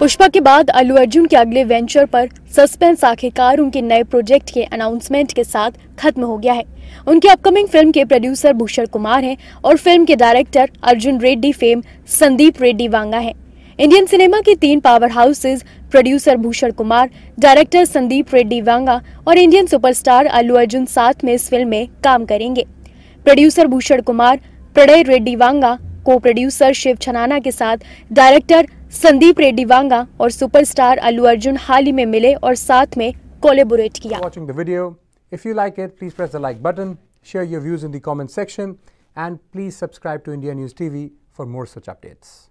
पुष्पा के बाद अल्लू अर्जुन के अगले वेंचर पर सस्पेंस आखिरकार उनके नए प्रोजेक्ट के अनाउंसमेंट के साथ खत्म हो गया है उनके अपकमिंग फिल्म के प्रोड्यूसर भूषण कुमार हैं और फिल्म के डायरेक्टर अर्जुन रेड्डी फेम संदीप रेड्डी वांगा हैं इंडियन सिनेमा के तीन power houses producer Bhushan Kumar director Sandeep Reddy Vanga और इंडियन सुपरस्टार अल्लू अर्जुन साथ में इस फिल्म में काम करेंगे प्रोड्यूसर भूषण कुमार प्रणय रेड्डी वांगा को प्रोड्यूसर शिव छनाना के साथ डायरेक्टर संदीप रेड्डी वांगा और सुपरस्टार अल्लू अर्जुन हाल ही में मिले और साथ में कोलेबोरेट किया watching the video if you like it please press the like button share your views in the comment section and please subscribe to India News TV for more such updates